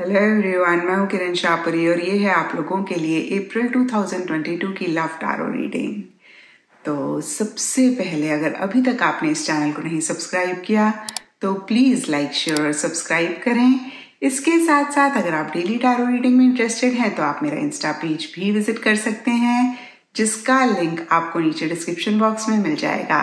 hello everyone मैं हूं किरण शाहपुरी और ये है आप लोगों के लिए अप्रैल 2022 की लव टारो रीडिंग तो सबसे पहले अगर अभी तक आपने इस चैनल को नहीं सब्सक्राइब किया तो प्लीज़ लाइक शेयर और सब्सक्राइब करें इसके साथ साथ अगर आप डेली टारो रीडिंग में इंटरेस्टेड हैं तो आप मेरा इंस्टा पेज भी विजिट कर सकते हैं जिसका लिंक आपको नीचे डिस्क्रिप्शन बॉक्स में मिल जाएगा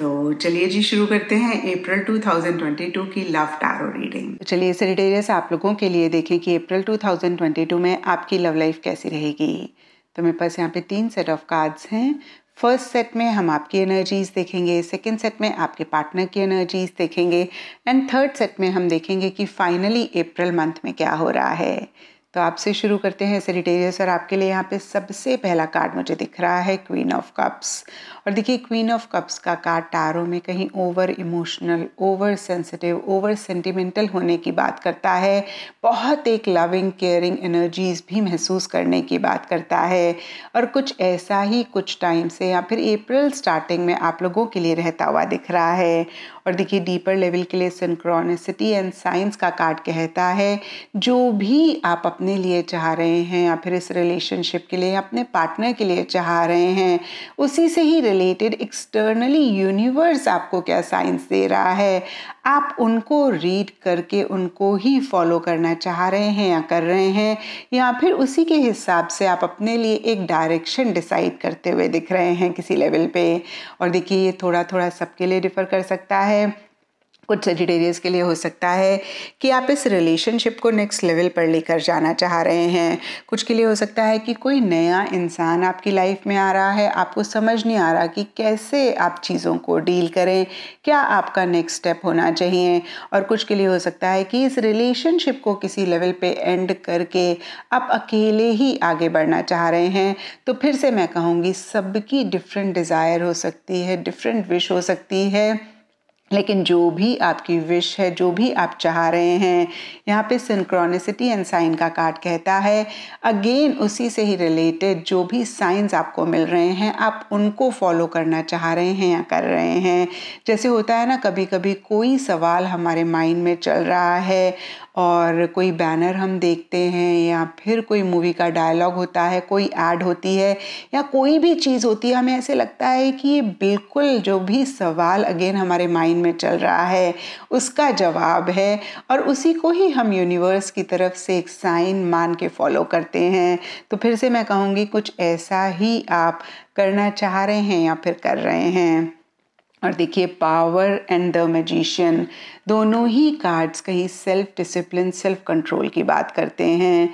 तो चलिए जी शुरू करते हैं अप्रैल 2022 की लव टैरो रीडिंग चलिए सरिटेरियस आप लोगों के लिए देखें कि अप्रैल 2022 में आपकी लव लाइफ कैसी रहेगी तो मेरे पास यहाँ पे तीन सेट ऑफ कार्ड्स हैं फर्स्ट सेट में हम आपकी एनर्जीज़ देखेंगे सेकेंड सेट में आपके पार्टनर की एनर्जीज़ देखेंगे एंड थर्ड सेट में हम देखेंगे कि फाइनली अप्रैल मंथ में क्या हो रहा है तो आपसे शुरू करते हैं सेरिटेरियस और आपके लिए यहाँ पे सबसे पहला कार्ड मुझे दिख रहा है क्वीन ऑफ कप्स और देखिए क्वीन ऑफ कप्स का कार्ड टारो में कहीं over emotional over sensitive over sentimental होने की बात करता है बहुत एक लविंग केयरिंग एनर्जीज भी महसूस करने की बात करता है और कुछ ऐसा ही कुछ टाइम से या फिर अप्रैल स्टार्टिंग में आप लोगों के लिए रहता हुआ दिख रहा है और देखिए डीपर लेवल के लिए सिंक्रोनिसिटी एंड साइंस का कार्ड कहता है जो भी आप अपने लिए चाह रहे हैं या फिर इस रिलेशनशिप के लिए अपने पार्टनर के लिए चाह रहे हैं उसी से ही रिलेटेड एक्सटर्नली यूनिवर्स आपको क्या साइंस दे रहा है आप उनको रीड करके उनको ही फॉलो करना चाह रहे हैं या कर रहे हैं या फिर उसी के हिसाब से आप अपने लिए एक डायरेक्शन डिसाइड करते हुए दिख रहे हैं किसी लेवल पे और देखिए ये थोड़ा थोड़ा सबके लिए डिफ़र कर सकता है कुछ सजिटेरियस के लिए हो सकता है कि आप इस रिलेशनशिप को नेक्स्ट लेवल पर लेकर जाना चाह रहे हैं कुछ के लिए हो सकता है कि कोई नया इंसान आपकी लाइफ में आ रहा है आपको समझ नहीं आ रहा कि कैसे आप चीज़ों को डील करें क्या आपका नेक्स्ट स्टेप होना चाहिए और कुछ के लिए हो सकता है कि इस रिलेशनशिप को किसी लेवल पे एंड करके आप अकेले ही आगे बढ़ना चाह रहे हैं तो फिर से मैं कहूँगी सबकी डिफरेंट डिज़ायर हो सकती है डिफरेंट विश हो सकती है लेकिन जो भी आपकी विश है जो भी आप चाह रहे हैं यहाँ पे सिंक्रोनिसिटी एंड साइन का कार्ड कहता है अगेन उसी से ही रिलेटेड जो भी साइंस आपको मिल रहे हैं आप उनको फॉलो करना चाह रहे हैं या कर रहे हैं जैसे होता है ना कभी कभी कोई सवाल हमारे माइंड में चल रहा है और कोई बैनर हम देखते हैं या फिर कोई मूवी का डायलॉग होता है कोई ऐड होती है या कोई भी चीज़ होती है हमें ऐसे लगता है कि ये बिल्कुल जो भी सवाल अगेन हमारे माइंड में चल रहा है उसका जवाब है और उसी को ही हम यूनिवर्स की तरफ से एक साइन मान के फॉलो करते हैं तो फिर से मैं कहूँगी कुछ ऐसा ही आप करना चाह रहे हैं या फिर कर रहे हैं और देखिए पावर एंड द मैजिशियन दोनों ही कार्ड्स कहीं सेल्फ डिसिप्लिन सेल्फ कंट्रोल की बात करते हैं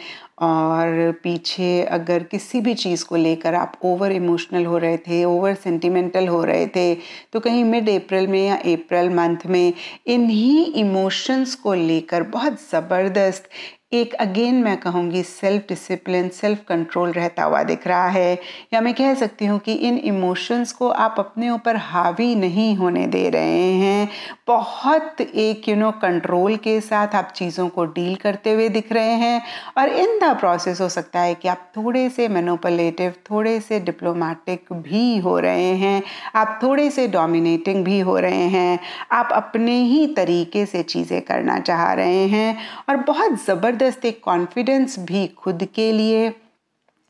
और पीछे अगर किसी भी चीज़ को लेकर आप ओवर इमोशनल हो रहे थे ओवर सेंटिमेंटल हो रहे थे तो कहीं मिड अप्रैल में या अप्रैल मंथ में इन्हीं इमोशंस को लेकर बहुत ज़बरदस्त एक अगेन मैं कहूँगी सेल्फ डिसिप्लिन सेल्फ कंट्रोल रहता हुआ दिख रहा है या मैं कह सकती हूँ कि इन इमोशंस को आप अपने ऊपर हावी नहीं होने दे रहे हैं बहुत एक यू नो कंट्रोल के साथ आप चीज़ों को डील करते हुए दिख रहे हैं और इन द प्रोसेस हो सकता है कि आप थोड़े से मेनोपलेटिव थोड़े से डिप्लोमेटिक भी हो रहे हैं आप थोड़े से डोमिनेटिंग भी हो रहे हैं आप अपने ही तरीके से चीज़ें करना चाह रहे हैं और बहुत ज़बर ज़बरदस्त एक कॉन्फिडेंस भी खुद के लिए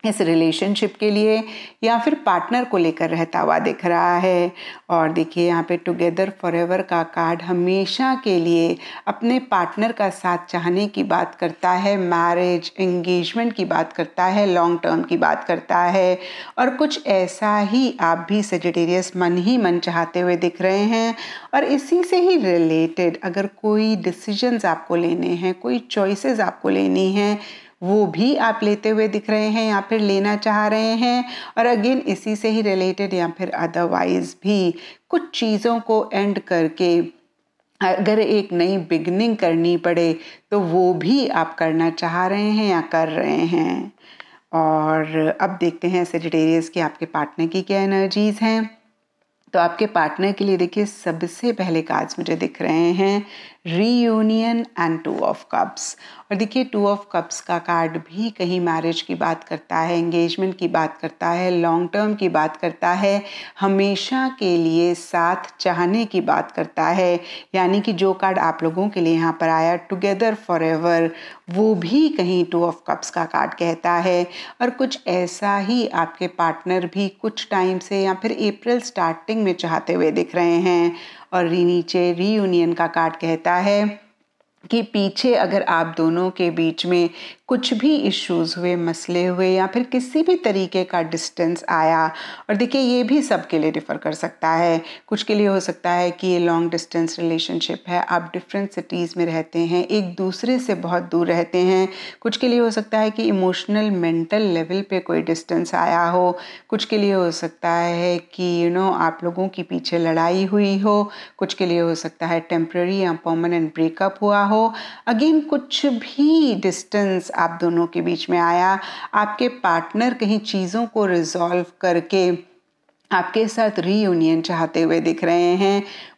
इस रिलेशनशिप के लिए या फिर पार्टनर को लेकर रहता हुआ दिख रहा है और देखिए यहाँ पे टुगेदर फॉर का कार्ड हमेशा के लिए अपने पार्टनर का साथ चाहने की बात करता है मैरिज एंगेजमेंट की बात करता है लॉन्ग टर्म की बात करता है और कुछ ऐसा ही आप भी सेजिटेरियस मन ही मन चाहते हुए दिख रहे हैं और इसी से ही रिलेटेड अगर कोई डिसीजंस आपको लेने हैं कोई चॉइसेस आपको लेनी हैं वो भी आप लेते हुए दिख रहे हैं या फिर लेना चाह रहे हैं और अगेन इसी से ही रिलेटेड या फिर अदरवाइज भी कुछ चीज़ों को एंड करके अगर एक नई बिगनिंग करनी पड़े तो वो भी आप करना चाह रहे हैं या कर रहे हैं और अब देखते हैं सेजिटेरियस की आपके पार्टनर की क्या एनर्जीज़ हैं तो आपके पार्टनर के लिए देखिए सबसे पहले कार्ड्स मुझे दिख रहे हैं reunion and two of cups और देखिए टू ऑफ कप्स का कार्ड भी कहीं मैरिज की बात करता है एंगेजमेंट की बात करता है लॉन्ग टर्म की बात करता है हमेशा के लिए साथ चाहने की बात करता है यानी कि जो कार्ड आप लोगों के लिए यहाँ पर आया टुगेदर फॉर एवर वो भी कहीं टू ऑफ कप्स का कार्ड कहता है और कुछ ऐसा ही आपके पार्टनर भी कुछ टाइम से या फिर अप्रैल स्टार्टिंग में चाहते हुए दिख रहे हैं और नीचे रीयूनियन का कार्ड कहता है कि पीछे अगर आप दोनों के बीच में कुछ भी इश्यूज हुए मसले हुए या फिर किसी भी तरीके का डिस्टेंस आया और देखिए ये भी सबके लिए डिफ़र कर सकता है कुछ के लिए हो सकता है कि ये लॉन्ग डिस्टेंस रिलेशनशिप है आप डिफरेंट सिटीज़ में रहते हैं एक दूसरे से बहुत दूर रहते हैं कुछ के लिए हो सकता है कि इमोशनल मेंटल लेवल पे कोई डिस्टेंस आया हो कुछ के लिए हो सकता है कि यू you नो know, आप लोगों की पीछे लड़ाई हुई हो कुछ के लिए हो सकता है टेम्प्रेरी या परमानेंट ब्रेकअप हुआ हो हो अगेन कुछ भी डिस्टेंस आप दोनों के बीच में आया आपके पार्टनर कहीं चीज़ों को रिजॉल्व करके आपके साथ रीयूनियन चाहते हुए दिख रहे हैं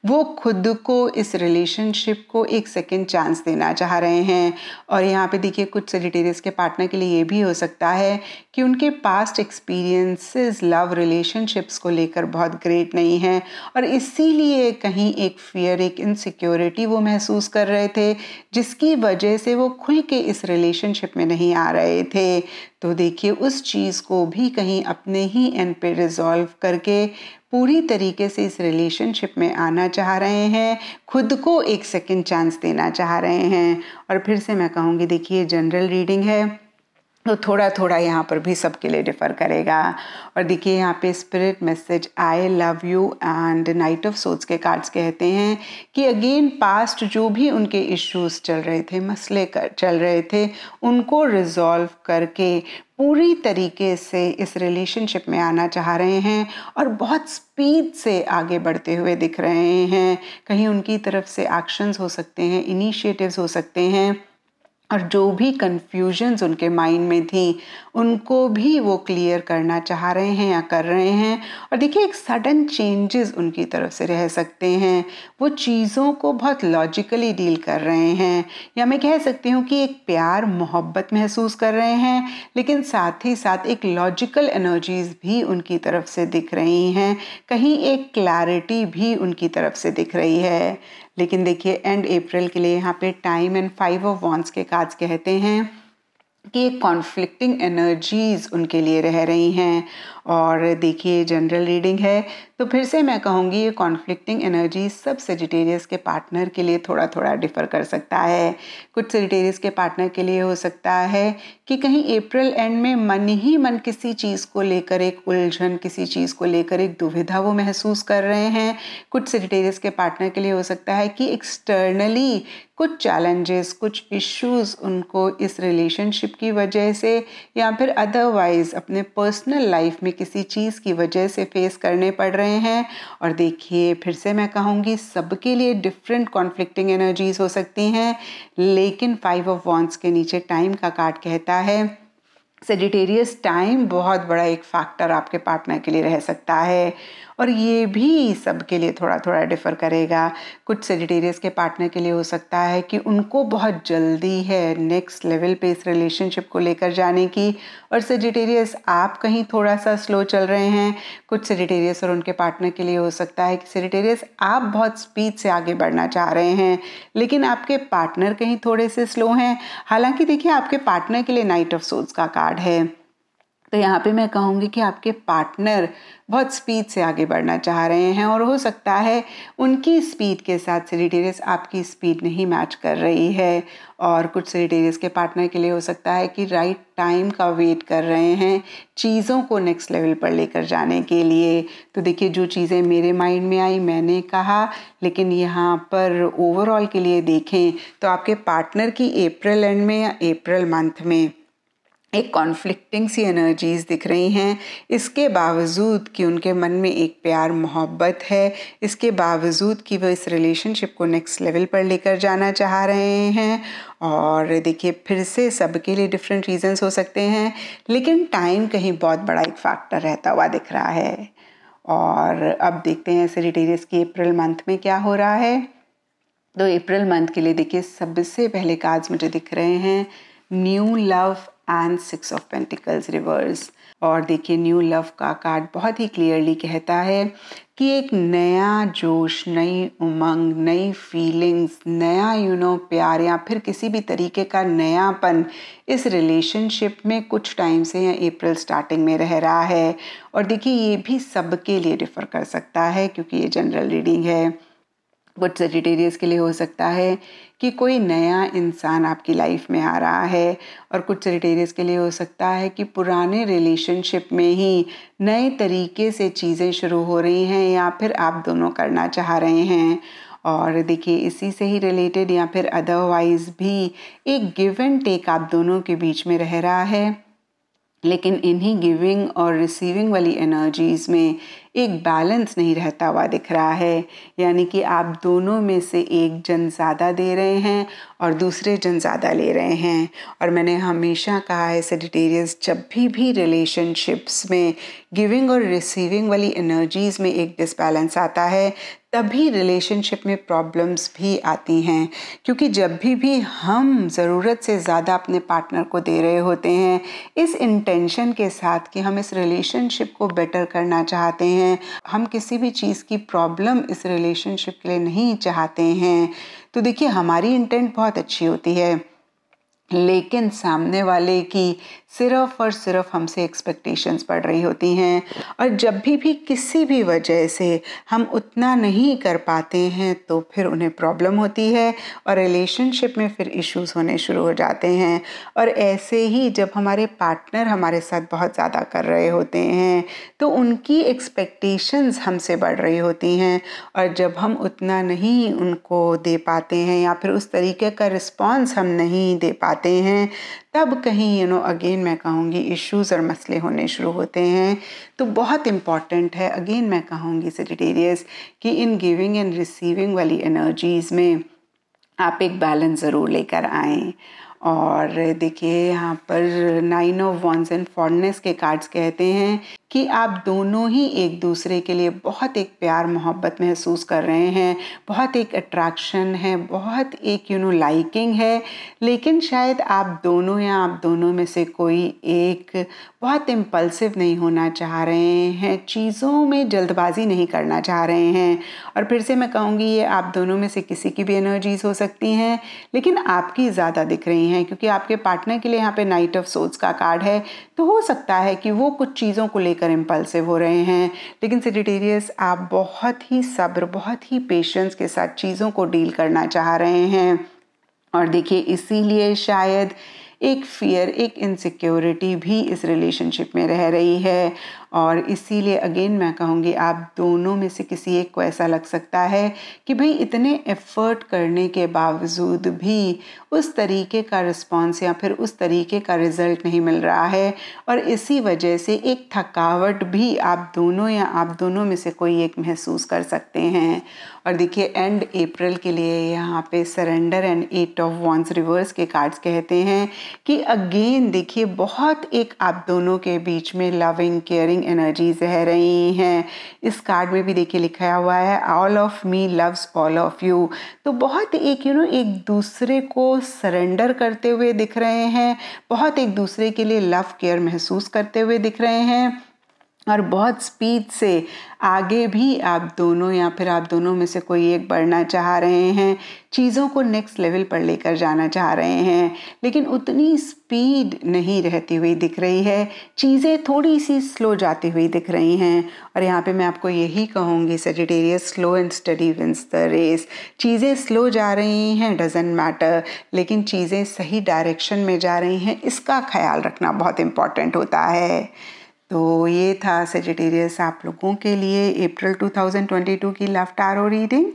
वो खुद को इस रिलेशनशिप को एक सेकेंड चांस देना चाह रहे हैं और यहाँ पे देखिए कुछ सेजिटेरियस के पार्टनर के लिए ये भी हो सकता है कि उनके पास्ट एक्सपीरियंसेस लव रिलेशनशिप्स को लेकर बहुत ग्रेट नहीं है और इसीलिए कहीं एक फियर एक इनसिक्योरिटी वो महसूस कर रहे थे जिसकी वजह से वो खुल के इस रिलेशनशिप में नहीं आ रहे थे तो देखिए उस चीज़ को भी कहीं अपने ही एंड पे रिजॉल्व करके पूरी तरीके से इस रिलेशनशिप में आना चाह रहे हैं खुद को एक सेकेंड चांस देना चाह रहे हैं और फिर से मैं कहूँगी देखिए जनरल रीडिंग है तो थोड़ा थोड़ा यहाँ पर भी सबके लिए डिफ़र करेगा और देखिए यहाँ पे spirit message I love you and knight of सोच के कार्ड्स कहते हैं कि अगेन पास्ट जो भी उनके इश्यूज चल रहे थे मसले कर चल रहे थे उनको रिजॉल्व करके पूरी तरीके से इस रिलेशनशिप में आना चाह रहे हैं और बहुत स्पीड से आगे बढ़ते हुए दिख रहे हैं कहीं उनकी तरफ से एक्शंस हो सकते हैं इनिशिएटिव्स हो सकते हैं और जो भी कन्फ्यूजन्स उनके माइंड में थी उनको भी वो क्लियर करना चाह रहे हैं या कर रहे हैं और देखिए एक सडन चेंजेस उनकी तरफ से रह सकते हैं वो चीज़ों को बहुत लॉजिकली डील कर रहे हैं या मैं कह सकती हूँ कि एक प्यार मोहब्बत महसूस कर रहे हैं लेकिन साथ ही साथ एक लॉजिकल एनर्जीज़ भी उनकी तरफ से दिख रही हैं कहीं एक क्लैरिटी भी उनकी तरफ से दिख रही है लेकिन देखिए एंड अप्रैल के लिए यहाँ पे time and five of wands के कार्ड्स कहते हैं कि कॉन्फ्लिक्टिंग एनर्जीज़ उनके लिए रह रही हैं और देखिए जनरल रीडिंग है तो फिर से मैं कहूँगी ये कॉन्फ्लिक्टिंग एनर्जी सब सेजिटेरियस के पार्टनर के लिए थोड़ा थोड़ा डिफ़र कर सकता है कुछ सेजिटेरियस के पार्टनर के लिए हो सकता है कि कहीं अप्रैल एंड में मन ही मन किसी चीज़ को लेकर एक उलझन किसी चीज़ को लेकर एक दुविधा वो महसूस कर रहे हैं कुछ सेजिटेरियस के पार्टनर के लिए हो सकता है कि एक्सटर्नली कुछ चैलेंजेस कुछ इश्यूज उनको इस रिलेशनशिप की वजह से या फिर अदरवाइज़ अपने पर्सनल लाइफ में किसी चीज़ की वजह से फेस करने पड़ रहे हैं और देखिए फिर से मैं कहूँगी सबके लिए डिफरेंट कॉन्फ्लिक्टिंग एनर्जीज हो सकती हैं लेकिन फाइव ऑफ वॉन्स के नीचे टाइम का कार्ड कहता है सेजिटेरियस टाइम बहुत बड़ा एक फैक्टर आपके पार्टनर के लिए रह सकता है और ये भी सबके लिए थोड़ा थोड़ा डिफ़र करेगा कुछ सेजिटेरियस के पार्टनर के लिए हो सकता है कि उनको बहुत जल्दी है नेक्स्ट लेवल पे इस रिलेशनशिप को लेकर जाने की और सेजिटेरियस आप कहीं थोड़ा सा स्लो चल रहे हैं कुछ सेजिटेरियस और उनके पार्टनर के लिए हो सकता है कि सेजिटेरियस आप बहुत स्पीड से आगे बढ़ना चाह रहे हैं लेकिन आपके पार्टनर कहीं थोड़े से स्लो हैं हालांकि देखिए आपके पार्टनर के लिए नाइट ऑफ सोच का कार्ड कार्ड है तो यहाँ पे मैं कहूँगी कि आपके पार्टनर बहुत स्पीड से आगे बढ़ना चाह रहे हैं और हो सकता है उनकी स्पीड के साथ सेजिटेरियस आपकी स्पीड नहीं मैच कर रही है और कुछ सीरीटेरियस के पार्टनर के लिए हो सकता है कि राइट टाइम का वेट कर रहे हैं चीज़ों को नेक्स्ट लेवल पर लेकर जाने के लिए तो देखिए जो चीज़ें मेरे माइंड में आई मैंने कहा लेकिन यहाँ पर ओवरऑल के लिए देखें तो आपके पार्टनर की अप्रैल एंड में या अप्रैल मंथ में एक कॉन्फ्लिक्टिंग सी एनर्जीज़ दिख रही हैं इसके बावजूद कि उनके मन में एक प्यार मोहब्बत है इसके बावजूद कि वह इस रिलेशनशिप को नेक्स्ट लेवल पर लेकर जाना चाह रहे हैं और देखिए फिर से सबके लिए डिफरेंट रीजंस हो सकते हैं लेकिन टाइम कहीं बहुत बड़ा एक फैक्टर रहता हुआ दिख रहा है और अब देखते हैं सेरिटेरियस की अप्रैल मंथ में क्या हो रहा है तो अप्रैल मंथ के लिए देखिए सबसे पहले कार्ड्स मुझे दिख रहे हैं new love and six of pentacles reverse और देखिए न्यू लव का कार्ड बहुत ही क्लियरली कहता है कि एक नया जोश नई उमंग नई फीलिंग्स नया यू नो प्यार या फिर किसी भी तरीके का नयापन इस रिलेशनशिप में कुछ टाइम से या अप्रैल स्टार्टिंग में रह रहा है और देखिए ये भी सबके लिए डिफ़र कर सकता है क्योंकि ये जनरल रीडिंग है बट सजिटेरियस के लिए हो सकता है कि कोई नया इंसान आपकी लाइफ में आ रहा है और कुछ सजिटेरियस के लिए हो सकता है कि पुराने रिलेशनशिप में ही नए तरीके से चीज़ें शुरू हो रही हैं या फिर आप दोनों करना चाह रहे हैं और देखिए इसी से ही रिलेटेड या फिर अदरवाइज भी एक गिव एंड टेक आप दोनों के बीच में रह रहा है लेकिन इन्हीं गिविंग और रिसीविंग वाली एनर्जीज़ में एक बैलेंस नहीं रहता हुआ दिख रहा है यानी कि आप दोनों में से एक जन ज़्यादा दे रहे हैं और दूसरे जन ज़्यादा ले रहे हैं और मैंने हमेशा कहा है सेडिटेरियस जब भी भी रिलेशनशिप्स में गिविंग और रिसीविंग वाली एनर्जीज़ में एक डिसबैलेंस आता है तभी रिलेशनशिप में प्रॉब्लम्स भी आती हैं क्योंकि जब भी भी हम ज़रूरत से ज़्यादा अपने पार्टनर को दे रहे होते हैं इस इंटेंशन के साथ कि हम इस रिलेशनशिप को बेटर करना चाहते हैं हैं हम किसी भी चीज़ की प्रॉब्लम इस रिलेशनशिप के लिए नहीं चाहते हैं तो देखिए हमारी इंटेंट बहुत अच्छी होती है लेकिन सामने वाले की सिर्फ और सिर्फ हमसे एक्सपेक्टेशंस बढ़ रही होती हैं और जब भी भी किसी भी वजह से हम उतना नहीं कर पाते हैं तो फिर उन्हें प्रॉब्लम होती है और रिलेशनशिप में फिर इश्यूज होने शुरू हो जाते हैं और ऐसे ही जब हमारे पार्टनर हमारे साथ बहुत ज़्यादा कर रहे होते हैं तो उनकी एक्सपेक्टेशंस हमसे बढ़ रही होती हैं और जब हम उतना नहीं उनको दे पाते हैं या फिर उस तरीके का रिस्पॉन्स हम नहीं दे पाते आते हैं तब कहीं यू नो अगेन मैं कहूँगी इश्यूज़ और मसले होने शुरू होते हैं तो बहुत इम्पॉर्टेंट है अगेन मैं कहूँगी सजिटेरियस कि इन गिविंग एंड रिसीविंग वाली एनर्जीज़ में आप एक बैलेंस ज़रूर लेकर आएँ और देखिए यहाँ पर nine of wands and fondness के कार्ड्स कहते हैं कि आप दोनों ही एक दूसरे के लिए बहुत एक प्यार मोहब्बत महसूस कर रहे हैं बहुत एक अट्रैक्शन है बहुत एक यू नो लाइकिंग है लेकिन शायद आप दोनों या आप दोनों में से कोई एक बहुत इम्पल्सिव नहीं होना चाह रहे हैं चीज़ों में जल्दबाजी नहीं करना चाह रहे हैं और फिर से मैं कहूँगी ये आप दोनों में से किसी की भी एनर्जीज़ हो सकती हैं लेकिन आपकी ज़्यादा दिख रही नहीं है क्योंकि आपके पार्टनर के लिए यहाँ पे नाइट ऑफ सोल्स का कार्ड है तो हो सकता है कि वो कुछ चीज़ों को लेकर इम्पल्सिव हो रहे हैं लेकिन सेजिटेरियस आप बहुत ही सब्र बहुत ही पेशेंस के साथ चीज़ों को डील करना चाह रहे हैं और देखिए इसीलिए शायद एक फियर एक इनसिक्योरिटी भी इस रिलेशनशिप में रह रही है और इसीलिए अगेन मैं कहूँगी आप दोनों में से किसी एक को ऐसा लग सकता है कि भाई इतने एफ़र्ट करने के बावजूद भी उस तरीके का रिस्पॉन्स या फिर उस तरीके का रिज़ल्ट नहीं मिल रहा है और इसी वजह से एक थकावट भी आप दोनों या आप दोनों में से कोई एक महसूस कर सकते हैं और देखिए एंड अप्रैल के लिए यहाँ पे surrender and eight of wands reverse के कार्ड्स कहते हैं कि अगेन देखिए बहुत एक आप दोनों के बीच में लविंग केयरिंग लविंग एनर्जीज रह रही हैं इस कार्ड में भी देखिए लिखा हुआ है all of me loves all of you तो बहुत एक यू नो एक दूसरे को सरेंडर करते हुए दिख रहे हैं बहुत एक दूसरे के लिए लव केयर महसूस करते हुए दिख रहे हैं और बहुत स्पीड से आगे भी आप दोनों या फिर आप दोनों में से कोई एक बढ़ना चाह रहे हैं चीज़ों को नेक्स्ट लेवल पर लेकर जाना चाह रहे हैं लेकिन उतनी स्पीड नहीं रहती हुई दिख रही है चीज़ें थोड़ी सी स्लो जाती हुई दिख रही हैं और यहाँ पे मैं आपको यही कहूँगी Sagittarius slow and steady wins the race चीज़ें स्लो जा रही हैं डजेंट मैटर लेकिन चीज़ें सही डायरेक्शन में जा रही हैं इसका ख्याल रखना बहुत इंपॉर्टेंट होता है तो ये था सेजिटेरियस आप लोगों के लिए अप्रैल 2022 की लेफ्ट आरो रीडिंग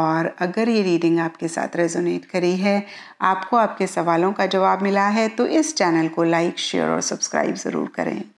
और अगर ये रीडिंग आपके साथ रेजोनेट करी है आपको आपके सवालों का जवाब मिला है तो इस चैनल को लाइक शेयर और सब्सक्राइब ज़रूर करें